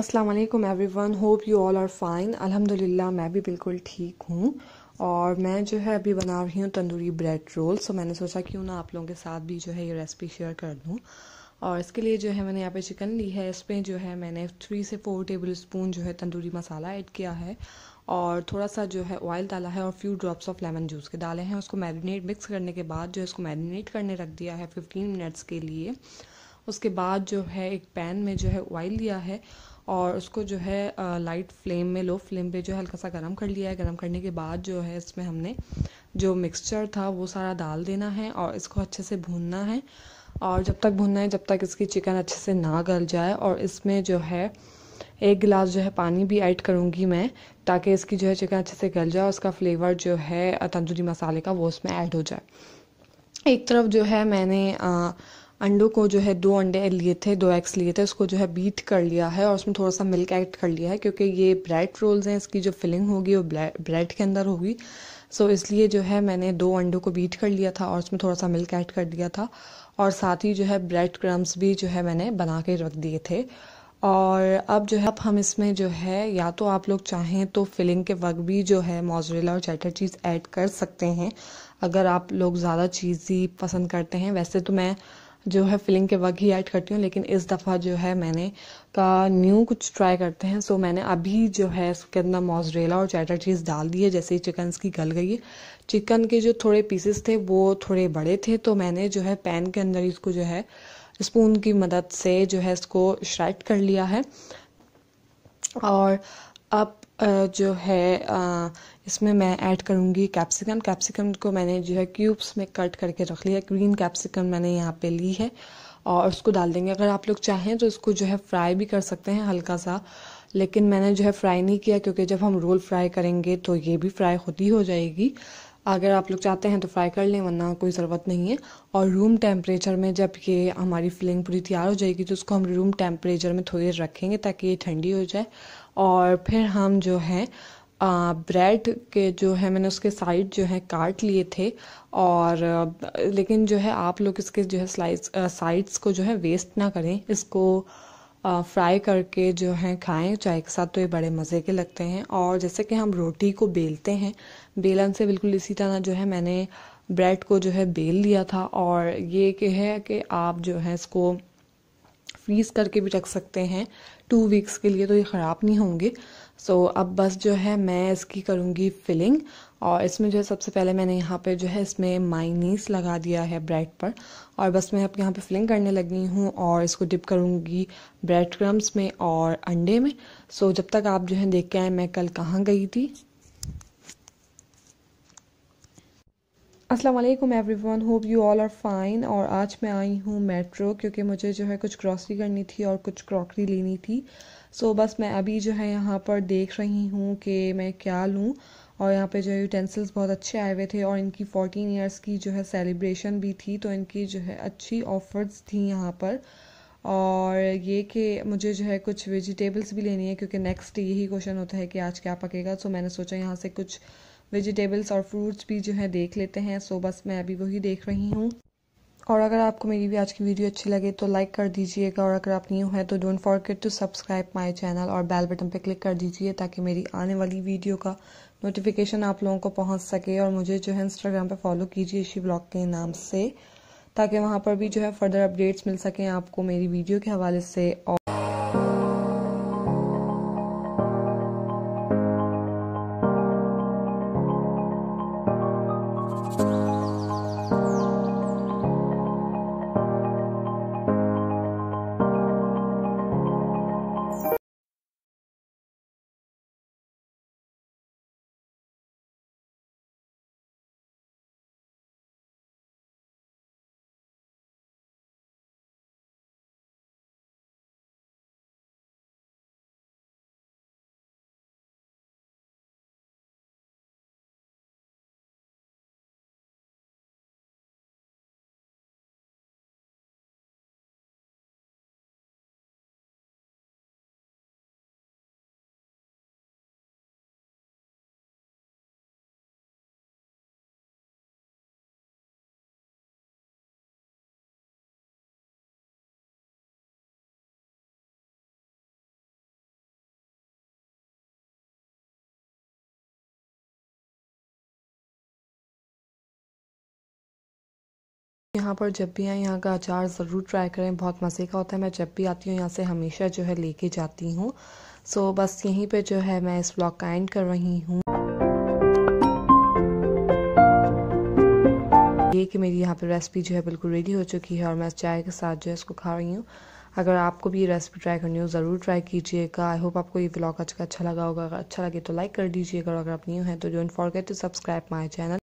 अस्सलाम वालेकुम everyone hope you all are fine अल्हम्दुलिल्लाह मैं भी बिल्कुल ठीक हूँ और मैं जो है अभी बना रही हूँ तंदूरी ब्रेड रोल सो मैंने सोचा क्यों ना आप लोगों के साथ भी जो है ये रेसिपी शेयर कर दूँ और इसके लिए जो है मैंने यहाँ पे चिकन ली है इसमें जो है मैंने थ्री से फोर टेबल स्पून जो है तंदूरी मसाला ऐड किया है और थोड़ा सा जो है ऑयल डाला है और few drops of lemon juice के डाले हैं उसको मैरिनेट मिक्स करने के बाद जो है इसको मैरिनेट करने रख दिया है फिफ्टीन मिनट्स के लिए उसके बाद जो है एक पैन में जो है ऑयल लिया है और उसको जो है लाइट फ्लेम में लो फ्लेम पे जो है हल्का सा गर्म कर लिया है गर्म करने के बाद जो है इसमें हमने जो मिक्सचर था वो सारा डाल देना है और इसको अच्छे से भूनना है और जब तक भूनना है जब तक इसकी चिकन अच्छे से ना गल जाए और इसमें जो है एक गिलास जो है पानी भी ऐड करूँगी मैं ताकि इसकी जो है चिकन अच्छे से गल जाए उसका फ्लेवर जो है तंदूरी मसाले का वो उसमें ऐड हो जाए एक तरफ जो है मैंने आ, अंडों को जो है दो अंडे लिए थे दो एग्स लिए थे उसको जो है बीट कर लिया है और उसमें थोड़ा सा मिल्क ऐड कर लिया है क्योंकि ये ब्रेड रोल्स हैं इसकी जो फिलिंग होगी वो ब्रेड के अंदर होगी सो इसलिए जो है मैंने दो अंडों को बीट कर लिया था और उसमें थोड़ा सा मिल्क ऐड कर दिया था और साथ ही जो है ब्रेड क्रम्स भी जो है मैंने बना के रख दिए थे और अब जो है अब हम इसमें जो है या तो आप लोग चाहें तो फिलिंग के वक्त भी जो है मोजरेला और चैटर चीज़ ऐड कर सकते हैं अगर आप लोग ज़्यादा चीज़ी पसंद करते हैं वैसे तो मैं जो है फिलिंग के वक्त ही ऐड करती हूँ लेकिन इस दफ़ा जो है मैंने का न्यू कुछ ट्राई करते हैं सो मैंने अभी जो है इसके अंदर मोजरेला और चैटर चीज़ डाल दी है जैसे ही चिकन की गल गई है चिकन के जो थोड़े पीसेस थे वो थोड़े बड़े थे तो मैंने जो है पैन के अंदर इसको जो है स्पून की मदद से जो है इसको श्राइट कर लिया है और अब जो है इसमें मैं ऐड करूँगी कैप्सिकम कैप्सिकम को मैंने जो है क्यूब्स में कट करके रख लिया ग्रीन कैप्सिकम मैंने यहाँ पे ली है और उसको डाल देंगे अगर आप लोग चाहें तो इसको जो है फ्राई भी कर सकते हैं हल्का सा लेकिन मैंने जो है फ्राई नहीं किया क्योंकि जब हम रोल फ्राई करेंगे तो ये भी फ्राई खुद ही हो जाएगी अगर आप लोग चाहते हैं तो फ्राई कर लें वरना कोई ज़रूरत नहीं है और रूम टेम्परेचर में जब ये हमारी फिलिंग पूरी तैयार हो जाएगी तो उसको हम रूम टेम्परेचर में थोड़ी देर रखेंगे ताकि ये ठंडी हो जाए और फिर हम जो है ब्रेड के जो है मैंने उसके साइड जो है काट लिए थे और लेकिन जो है आप लोग इसके जो है स्लाइस साइड्स को जो है वेस्ट ना करें इसको फ्राई करके जो है खाएं चाय के साथ तो ये बड़े मज़े के लगते हैं और जैसे कि हम रोटी को बेलते हैं बेलन से बिल्कुल इसी तरह जो है मैंने ब्रेड को जो है बेल लिया था और ये कि है कि आप जो है इसको फ्रीज़ करके भी रख सकते हैं टू वीक्स के लिए तो ये ख़राब नहीं होंगे सो so, अब बस जो है मैं इसकी करूँगी फिलिंग और इसमें जो है सबसे पहले मैंने यहाँ पे जो है इसमें माइनीस लगा दिया है ब्रेड पर और बस मैं अब यहाँ पे फिलिंग करने लगी हूँ और इसको डिप करूँगी ब्रेड क्रम्स में और अंडे में सो so, जब तक आप जो है देख के आए मैं कल कहाँ गई थी अस्सलाम वालेकुम everyone hope you all are fine और आज मैं आई हूँ मेट्रो क्योंकि मुझे जो है कुछ ग्रॉसरी करनी थी और कुछ क्रॉकरी लेनी थी सो so, बस मैं अभी जो है यहाँ पर देख रही हूँ कि मैं क्या लूँ और यहाँ पे जो है यूटेंसिल्स बहुत अच्छे आए हुए थे और इनकी फ़ोर्टीन ईयर्स की जो है सेलिब्रेशन भी थी तो इनकी जो है अच्छी ऑफर्स थी यहाँ पर और ये कि मुझे जो है कुछ वेजिटेबल्स भी लेनी है क्योंकि नेक्स्ट यही क्वेश्चन होता है कि आज क्या पकेगा सो मैंने सोचा यहाँ से कुछ वेजिटेबल्स और फ्रूट्स भी जो है देख लेते हैं सो बस मैं अभी वही देख रही हूँ और अगर आपको मेरी भी आज की वीडियो अच्छी लगे तो लाइक कर दीजिएगा और अगर आप न्यू हैं तो don't forget to subscribe my channel और बेल बटन पे क्लिक कर दीजिए ताकि मेरी आने वाली वीडियो का नोटिफिकेशन आप लोगों को पहुंच सके और मुझे जो है इंस्टाग्राम पे फॉलो कीजिए इसी ब्लॉग के नाम से ताकि वहाँ पर भी जो है फर्दर अपडेट्स मिल सकें आपको मेरी वीडियो के हवाले से और यहाँ पर जब भी आए यहाँ का अचार ज़रूर ट्राई करें बहुत मज़े का होता है मैं जब भी आती हूँ यहाँ से हमेशा जो है लेके जाती हूँ सो so, बस यहीं पे जो है मैं इस ब्लॉग का एंड कर रही हूँ ये कि मेरी यहाँ पे रेसिपी जो है बिल्कुल रेडी हो चुकी है और मैं चाय के साथ जो है इसको खा रही हूँ अगर आपको भी ये रेसिपी ट्राई करनी हो ज़रूर ट्राई कीजिएगा आई होप आपको ये ब्लॉग आज का अच्छा लगा होगा अगर अच्छा लगे तो लाइक कर दीजिएगा और अगर आप न्यू हैं तो don't forget to subscribe my channel